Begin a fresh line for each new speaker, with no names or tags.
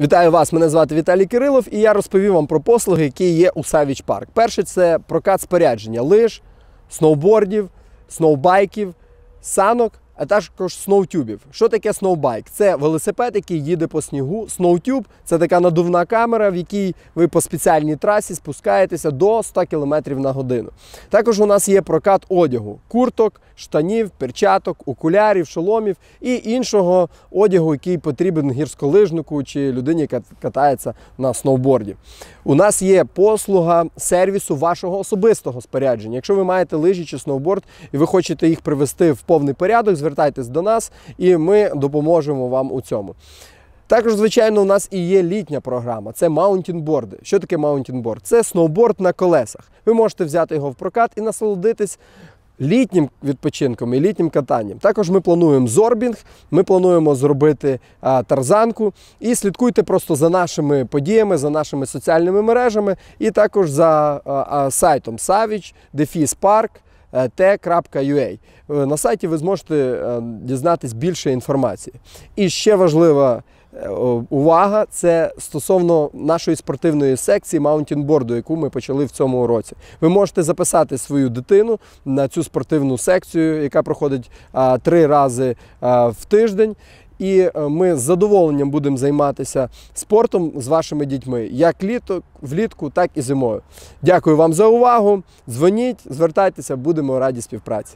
Вітаю вас! Мене звати Віталій Кирилов, і я розповім вам про послуги, які є у Savage Park. Перше це прокат спорядження лиш, сноубордів, сноубайків, санок а також сноутюбів. Що таке сноубайк? Це велосипед, який їде по снігу. Сноутюб це така надувна камера, в якій ви по спеціальній трасі спускаєтеся до 100 км на годину. Також у нас є прокат одягу: курток, штанів, перчаток, окулярів, шоломів і іншого одягу, який потрібен гірськолижнику чи людині, яка катається на сноуборді. У нас є послуга сервісу вашого особистого спорядження. Якщо ви маєте лижі чи сноуборд і ви хочете їх привести в повний порядок, звертайтесь до нас, і ми допоможемо вам у цьому. Також, звичайно, у нас і є літня програма. Це маунтінборди. Що таке маунтінборд? Це сноуборд на колесах. Ви можете взяти його в прокат і насолодитись літнім відпочинком і літнім катанням. Також ми плануємо зорбінг, ми плануємо зробити а, тарзанку. І слідкуйте просто за нашими подіями, за нашими соціальними мережами, і також за а, а, сайтом Savage, Defis Park. Е, t.ua. Е, на сайті ви зможете е, дізнатись більше інформації. І ще важлива увага це стосовно нашої спортивної секції маунтінборду, яку ми почали в цьому році. Ви можете записати свою дитину на цю спортивну секцію, яка проходить три рази в тиждень. І е, ми з задоволенням будемо займатися спортом з вашими дітьми, як літо, влітку, так і зимою. Дякую вам за увагу. Дзвоніть, звертайтеся, будемо раді співпраці.